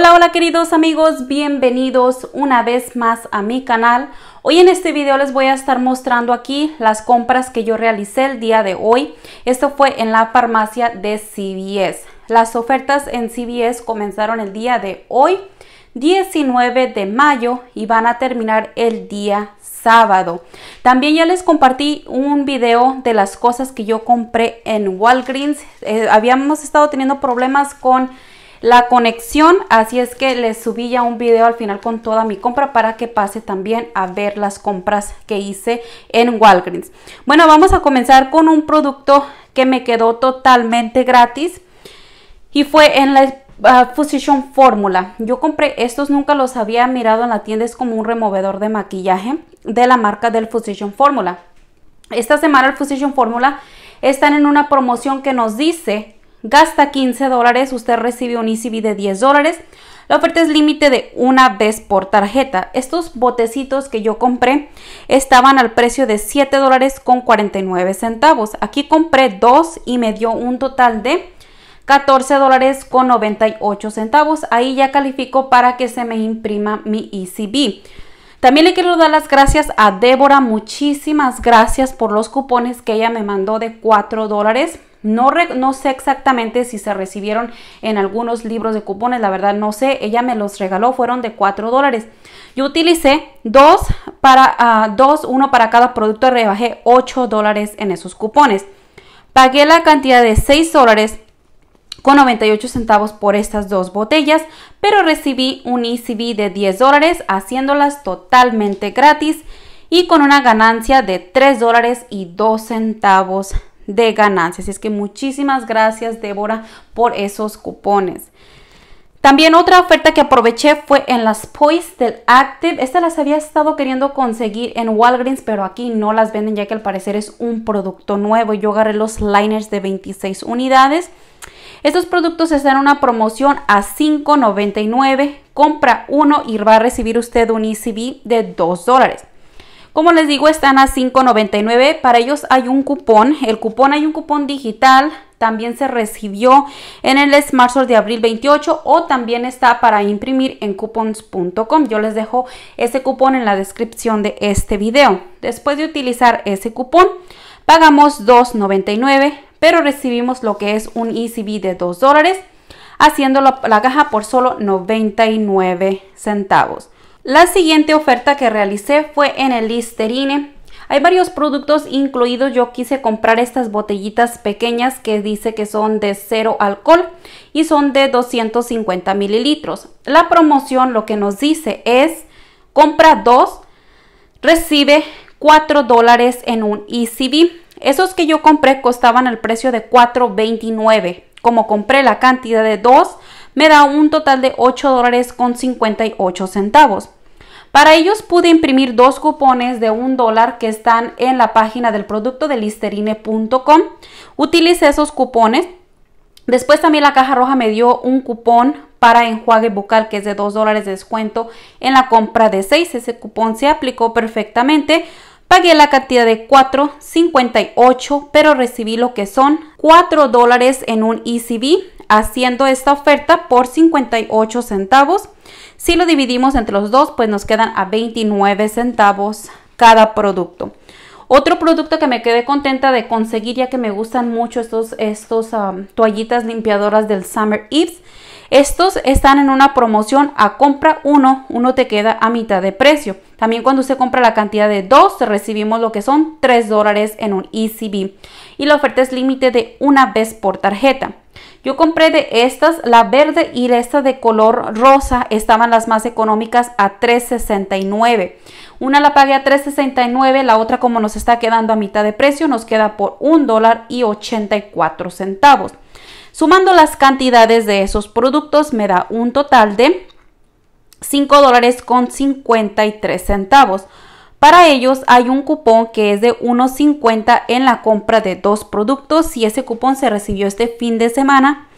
Hola, hola queridos amigos, bienvenidos una vez más a mi canal. Hoy en este video les voy a estar mostrando aquí las compras que yo realicé el día de hoy. Esto fue en la farmacia de CBS. Las ofertas en CBS comenzaron el día de hoy, 19 de mayo, y van a terminar el día sábado. También ya les compartí un video de las cosas que yo compré en Walgreens. Eh, habíamos estado teniendo problemas con la conexión, así es que les subí ya un video al final con toda mi compra para que pase también a ver las compras que hice en Walgreens. Bueno, vamos a comenzar con un producto que me quedó totalmente gratis y fue en la ah, Fusion Fórmula. Yo compré estos, nunca los había mirado en la tienda, es como un removedor de maquillaje de la marca del Fusion Fórmula. Esta semana el Fusion Fórmula están en una promoción que nos dice gasta 15 dólares, usted recibe un ECB de 10 dólares. La oferta es límite de una vez por tarjeta. Estos botecitos que yo compré estaban al precio de 7 dólares con 49 centavos. Aquí compré dos y me dio un total de 14 dólares con 98 centavos. Ahí ya califico para que se me imprima mi ECB. También le quiero dar las gracias a Débora. Muchísimas gracias por los cupones que ella me mandó de 4 dólares no, sé exactamente si se recibieron en algunos libros de cupones, la verdad no sé. Ella me los regaló, fueron de 4 dólares. Yo utilicé dos para ah, dos, uno para cada producto, rebajé 8 dólares en esos cupones. Pagué la cantidad de 6 dólares con 98 centavos por estas dos botellas, pero recibí un ECB de 10 dólares haciéndolas totalmente gratis y con una ganancia de 3 dólares y 2 centavos de ganancias. Así es que muchísimas gracias Débora por esos cupones. También otra oferta que aproveché fue en las Poise del Active. Esta las había estado queriendo conseguir en Walgreens, pero aquí no las venden ya que al parecer es un producto nuevo. Yo agarré los liners de 26 unidades. Estos productos están en una promoción a $5.99. Compra uno y va a recibir usted un ECB de $2 dólares. Como les digo, están a $5.99. Para ellos hay un cupón. El cupón hay un cupón digital. También se recibió en el Smart de abril 28 o también está para imprimir en coupons.com. Yo les dejo ese cupón en la descripción de este video. Después de utilizar ese cupón, pagamos $2.99, pero recibimos lo que es un ECB de 2 dólares, haciendo la, la caja por solo 99 centavos. La siguiente oferta que realicé fue en el Listerine. Hay varios productos incluidos. Yo quise comprar estas botellitas pequeñas que dice que son de cero alcohol y son de 250 mililitros. La promoción lo que nos dice es compra dos, recibe 4 dólares en un ECB. Esos que yo compré costaban el precio de 4.29. Como compré la cantidad de dos, me da un total de 8 dólares con 58 centavos. Para ellos pude imprimir dos cupones de un dólar que están en la página del producto de listerine.com. Utilicé esos cupones. Después también la caja roja me dio un cupón para enjuague bucal que es de 2 dólares de descuento en la compra de 6. Ese cupón se aplicó perfectamente. Pagué la cantidad de 4.58, pero recibí lo que son 4 dólares en un ECB haciendo esta oferta por 58 centavos. Si lo dividimos entre los dos, pues nos quedan a 29 centavos cada producto. Otro producto que me quedé contenta de conseguir ya que me gustan mucho estos, estos toallitas limpiadoras del Summer Eve. Estos están en una promoción a compra uno, uno te queda a mitad de precio. También cuando se compra la cantidad de dos, recibimos lo que son 3 dólares en un ECB. Y la oferta es límite de una vez por tarjeta. Yo compré de estas, la verde y esta de color rosa estaban las más económicas a $3.69. Una la pagué a $3.69, la otra como nos está quedando a mitad de precio nos queda por $1.84. Sumando las cantidades de esos productos me da un total de $5.53. dólares para ellos hay un cupón que es de 1.50 en la compra de dos productos y ese cupón se recibió este fin de semana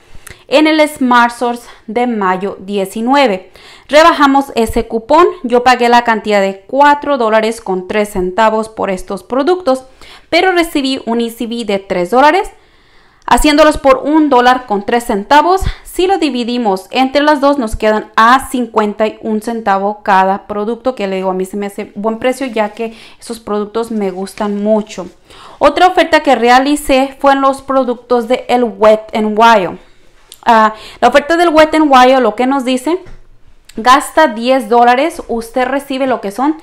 en el Smart Source de mayo 19. Rebajamos ese cupón. Yo pagué la cantidad de 4 dólares con 3 centavos por estos productos, pero recibí un ECB de 3 dólares haciéndolos por un dólar con tres centavos. Si lo dividimos entre las dos, nos quedan a 51 centavos cada producto, que le digo, a mí se me hace buen precio ya que esos productos me gustan mucho. Otra oferta que realicé fue en los productos de El Wet and Wild. Ah, la oferta del Wet and Wild lo que nos dice gasta 10 dólares, usted recibe lo que son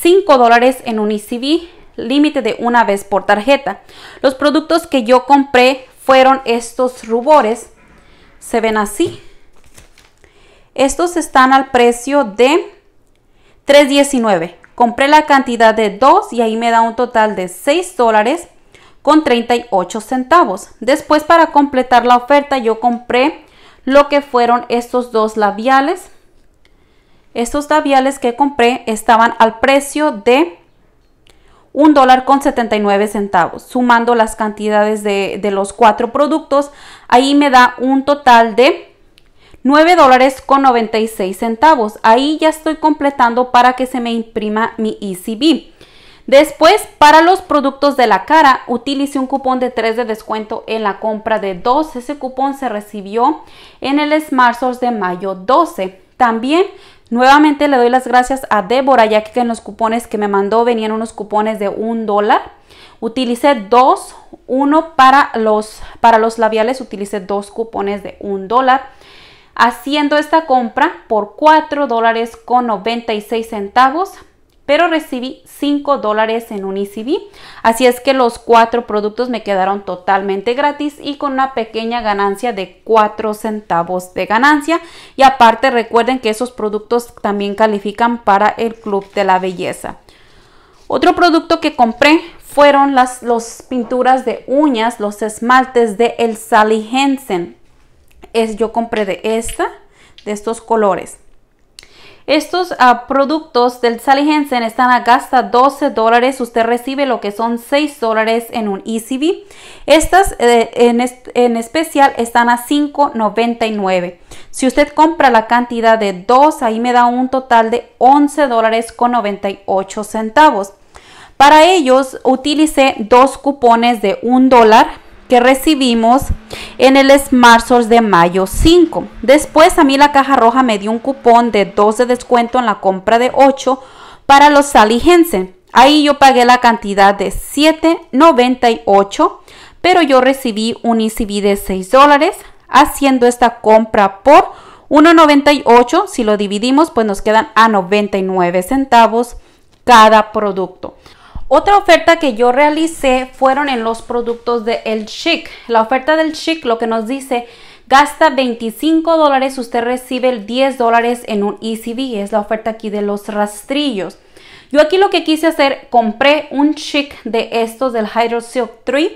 5 dólares en un ECB, límite de una vez por tarjeta. Los productos que yo compré fueron estos rubores. Se ven así. Estos están al precio de 3.19. Compré la cantidad de dos y ahí me da un total de 6 dólares con 38 centavos. Después para completar la oferta yo compré lo que fueron estos dos labiales. Estos labiales que compré estaban al precio de un dólar con 79 centavos. Sumando las cantidades de, los cuatro productos, ahí me da un total de 9 dólares con 96 centavos. Ahí ya estoy completando para que se me imprima mi ECB. Después, para los productos de la cara, utilicé un cupón de 3 de descuento en la compra de 2. Ese cupón se recibió en el Smart de mayo 12. También Nuevamente le doy las gracias a Débora, ya que en los cupones que me mandó venían unos cupones de un dólar. Utilicé dos, uno para los, para los labiales, utilicé dos cupones de un dólar. Haciendo esta compra por 4 dólares con 96 centavos, pero recibí 5 dólares en un ECB. Así es que los cuatro productos me quedaron totalmente gratis y con una pequeña ganancia de 4 centavos de ganancia. Y aparte recuerden que esos productos también califican para el Club de la Belleza. Otro producto que compré fueron las pinturas de uñas, los esmaltes de El Sally Es, yo compré de esta, de estos colores. Estos ah, productos del Sally Hansen están a gasta 12 dólares. Usted recibe lo que son 6 dólares en un ECB. Estas eh, en, especial están a 5.99. Si usted compra la cantidad de 2, ahí me da un total de 11 dólares con 98 centavos. Para ellos utilice dos cupones de 1 dólar que recibimos en el Smart de mayo 5. Después a mí la caja roja me dio un cupón de 12 de descuento en la compra de 8 para los Sally Ahí yo pagué la cantidad de 7.98, pero yo recibí un ECB de 6 dólares haciendo esta compra por 1.98. Si lo dividimos, pues nos quedan a 99 centavos cada producto. Otra oferta que yo realicé fueron en los productos de El Chic. La oferta del Chic lo que nos dice, gasta 25 dólares, usted recibe el 10 dólares en un ECB. Es la oferta aquí de los rastrillos. Yo aquí lo que quise hacer, compré un Chic de estos del Hydro Silk 3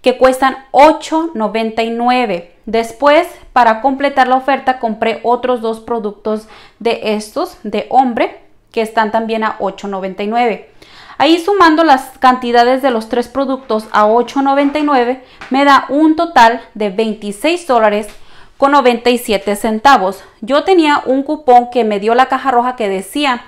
que cuestan $8.99. Después, para completar la oferta, compré otros dos productos de estos de hombre que están también a $8.99. Ahí sumando las cantidades de los tres productos a 8.99 me da un total de 26 dólares con 97 centavos. Yo tenía un cupón que me dio la caja roja que decía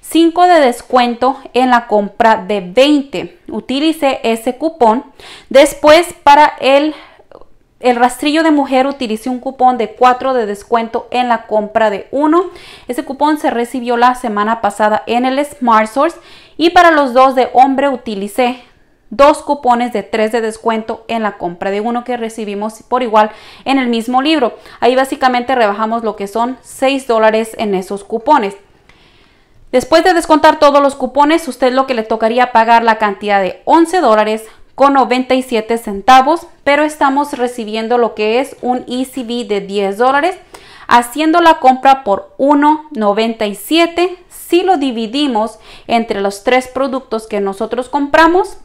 5 de descuento en la compra de 20. Utilicé ese cupón. Después para el el rastrillo de mujer utilicé un cupón de 4 de descuento en la compra de uno. Ese cupón se recibió la semana pasada en el Smart Source y para los dos de hombre utilicé dos cupones de 3 de descuento en la compra de uno que recibimos por igual en el mismo libro. Ahí básicamente rebajamos lo que son 6 dólares en esos cupones. Después de descontar todos los cupones, usted lo que le tocaría pagar la cantidad de 11 dólares con 97 centavos, pero estamos recibiendo lo que es un ECB de 10 dólares, haciendo la compra por 1.97. Si lo dividimos entre los tres productos que nosotros compramos,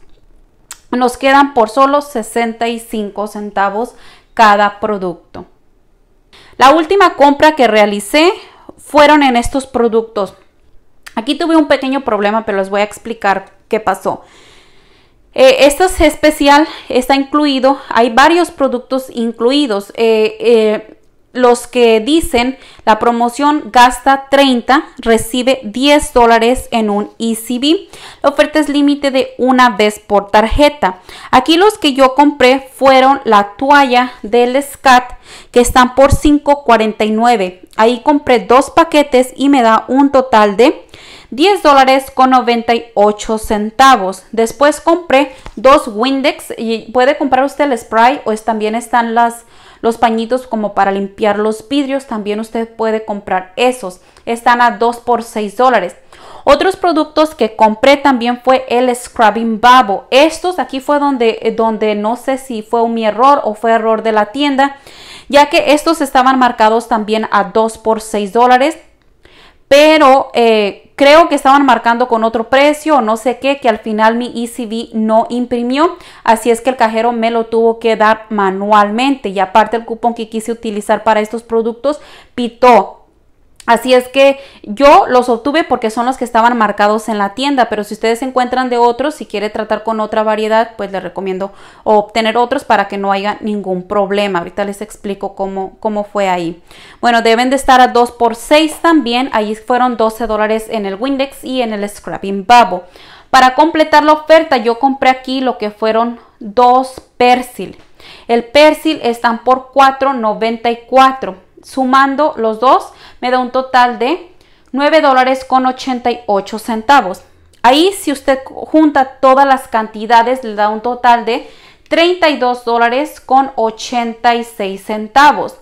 nos quedan por solo 65 centavos cada producto. La última compra que realicé fueron en estos productos. Aquí tuve un pequeño problema, pero les voy a explicar qué pasó. Eh, esto es especial, está incluido, hay varios productos incluidos. Eh, eh, los que dicen la promoción gasta 30, recibe 10 dólares en un ECB. La oferta es límite de una vez por tarjeta. Aquí los que yo compré fueron la toalla del SCAT que están por 5.49. Ahí compré dos paquetes y me da un total de 10 dólares con 98 centavos. Después compré dos Windex y puede comprar usted el spray o también están las, los pañitos como para limpiar los vidrios. También usted puede comprar esos. Están a 2 por 6 dólares. Otros productos que compré también fue el Scrubbing Babo. Estos aquí fue donde, eh, donde no sé si fue mi error o fue error de la tienda, ya que estos estaban marcados también a 2 por 6 dólares. Pero eh, Creo que estaban marcando con otro precio o no sé qué, que al final mi ECB no imprimió. Así es que el cajero me lo tuvo que dar manualmente. Y aparte el cupón que quise utilizar para estos productos pitó Así es que yo los obtuve porque son los que estaban marcados en la tienda, pero si ustedes encuentran de otros, si quiere tratar con otra variedad, pues les recomiendo obtener otros para que no haya ningún problema. Ahorita les explico cómo, cómo fue ahí. Bueno, deben de estar a 2 por 6 también. Ahí fueron 12 dólares en el Windex y en el Scrapping Babo. Para completar la oferta, yo compré aquí lo que fueron dos persil. El persil están por 4.94 sumando los dos me da un total de 9 dólares con 88 centavos. Ahí si usted junta todas las cantidades le da un total de 32 dólares con 86 centavos.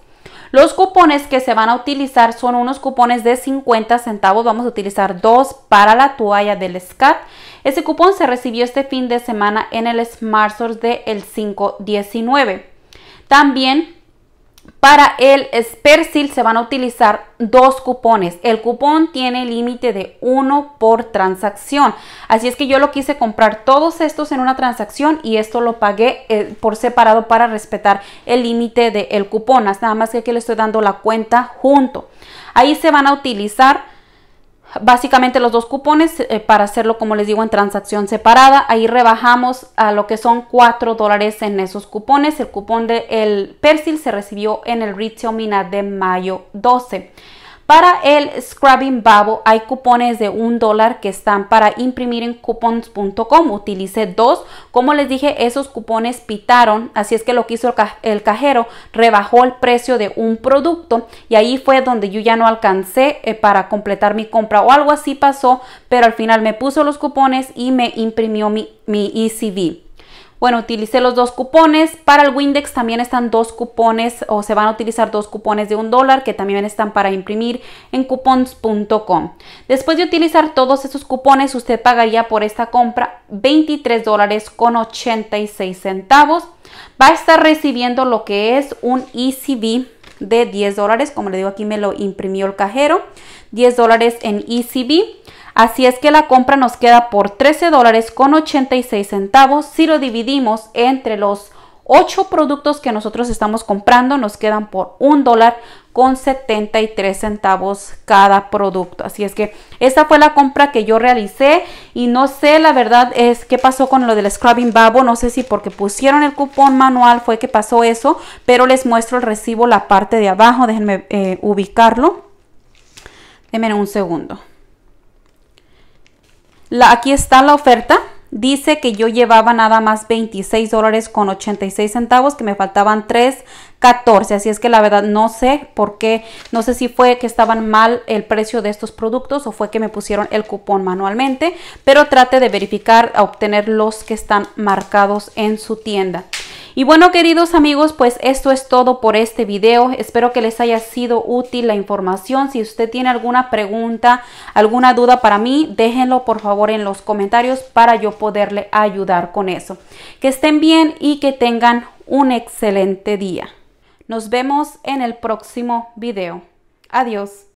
Los cupones que se van a utilizar son unos cupones de 50 centavos. Vamos a utilizar dos para la toalla del SCAT. Ese cupón se recibió este fin de semana en el Smart del de 519. También para el Spersil se van a utilizar dos cupones. El cupón tiene límite de uno por transacción. Así es que yo lo quise comprar todos estos en una transacción y esto lo pagué eh, por separado para respetar el límite del cupón. Nada más que aquí le estoy dando la cuenta junto. Ahí se van a utilizar básicamente los dos cupones eh, para hacerlo como les digo en transacción separada ahí rebajamos a lo que son 4 dólares en esos cupones el cupón del el Persil se recibió en el Ritzio mina de mayo 12 para el Scrubbing Babo hay cupones de un dólar que están para imprimir en coupons.com. Utilicé dos. Como les dije, esos cupones pitaron. Así es que lo que hizo el, cajero rebajó el precio de un producto. Y ahí fue donde yo ya no alcancé eh, para completar mi compra o algo así pasó. Pero al final me puso los cupones y me imprimió mi, mi e bueno, utilicé los dos cupones. Para el Windex también están dos cupones o se van a utilizar dos cupones de un dólar que también están para imprimir en coupons.com. Después de utilizar todos esos cupones, usted pagaría por esta compra 23 dólares con 86 centavos. Va a estar recibiendo lo que es un ECB de 10 dólares. Como le digo, aquí me lo imprimió el cajero. 10 dólares en ECB Así es que la compra nos queda por 13 dólares con 86 centavos. Si lo dividimos entre los 8 productos que nosotros estamos comprando, nos quedan por 1 dólar con 73 centavos cada producto. Así es que esta fue la compra que yo realicé y no sé la verdad es qué pasó con lo del scrubbing babo, no sé si porque pusieron el cupón manual fue que pasó eso, pero les muestro el recibo la parte de abajo, déjenme eh, ubicarlo. Déjenme un segundo aquí está la oferta. Dice que yo llevaba nada más 26 dólares con 86 centavos, que me faltaban 3.14. Así es que la verdad no sé por qué, no sé si fue que estaban mal el precio de estos productos o fue que me pusieron el cupón manualmente, pero trate de verificar a obtener los que están marcados en su tienda. Y bueno, queridos amigos, pues esto es todo por este video. Espero que les haya sido útil la información. Si usted tiene alguna pregunta, alguna duda para mí, déjenlo por favor en los comentarios para yo poderle ayudar con eso. Que estén bien y que tengan un excelente día. Nos vemos en el próximo video. Adiós.